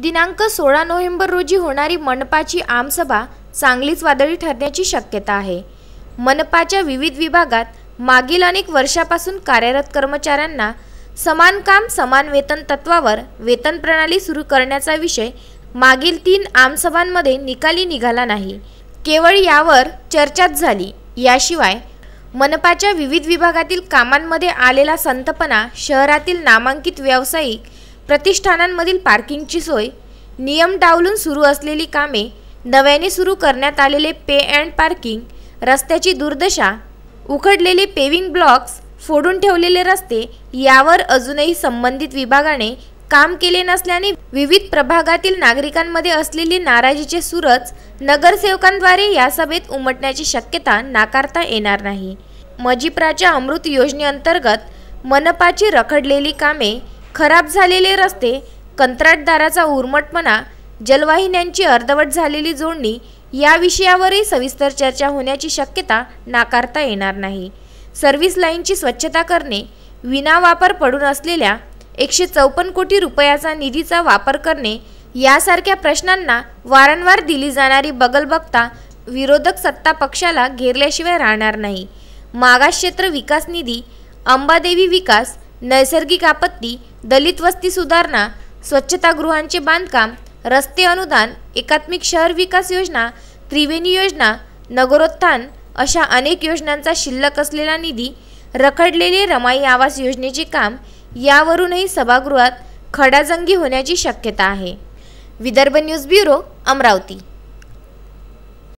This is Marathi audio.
दिनांक सोळा नोव्हेंबर रोजी होणारी मनपाची आमसभा चांगलीच वादळी ठरण्याची शक्यता आहे मनपाच्या विविध विभागात मागील अनेक वर्षापासून कार्यरत कर्मचाऱ्यांना समान काम समान वेतन तत्वावर वेतन प्रणाली सुरू करण्याचा विषय मागील तीन आमसभांमध्ये निकाली निघाला नाही केवळ यावर चर्चाच झाली याशिवाय मनपाच्या विविध विभागातील कामांमध्ये आलेला संतपणा शहरातील नामांकित व्यावसायिक प्रतिष्ठानांमधील पार्किंगची सोय नियम डावलून सुरू असलेली कामे नव्याने सुरू करण्यात आलेले पे अँड पार्किंग रस्त्याची दुर्दशा उखडलेले पेविंग ब्लॉक्स फोडून ठेवलेले रस्ते यावर अजूनही संबंधित विभागाने काम केले नसल्याने विविध प्रभागातील नागरिकांमध्ये असलेली नाराजीचे सुरच नगरसेवकांद्वारे या सभेत उमटण्याची शक्यता नाकारता येणार नाही मजिप्राच्या अमृत योजनेअंतर्गत मनपाची रखडलेली कामे खराब झालेले रस्ते कंत्राटदाराचा उर्मटपणा जलवाहिन्यांची अर्धवट झालेली जोडणी या विषयावरही सविस्तर चर्चा होण्याची शक्यता नाकारता येणार नाही सर्व्हिस लाईनची स्वच्छता करणे विनावापर पडून असलेल्या एकशे चौपन्न कोटी रुपयाचा निधीचा वापर करणे यासारख्या प्रश्नांना वारंवार दिली जाणारी बगल बघता विरोधक सत्ता पक्षाला घेरल्याशिवाय राहणार नाही मागास क्षेत्र विकास निधी अंबादेवी विकास नैसर्गिक आपत्ती दलित वस्ती सुधारणा स्वच्छतागृहांचे बांधकाम रस्ते अनुदान एकात्मिक शहर विकास योजना त्रिवेणी योजना नगरोत्थान अशा अनेक योजनांचा शिल्लक असलेला निधी रखडलेले रमाई आवास योजनेचे काम यावरूनही सभागृहात खडाजंगी होण्याची शक्यता आहे विदर्भ न्यूज ब्युरो अमरावती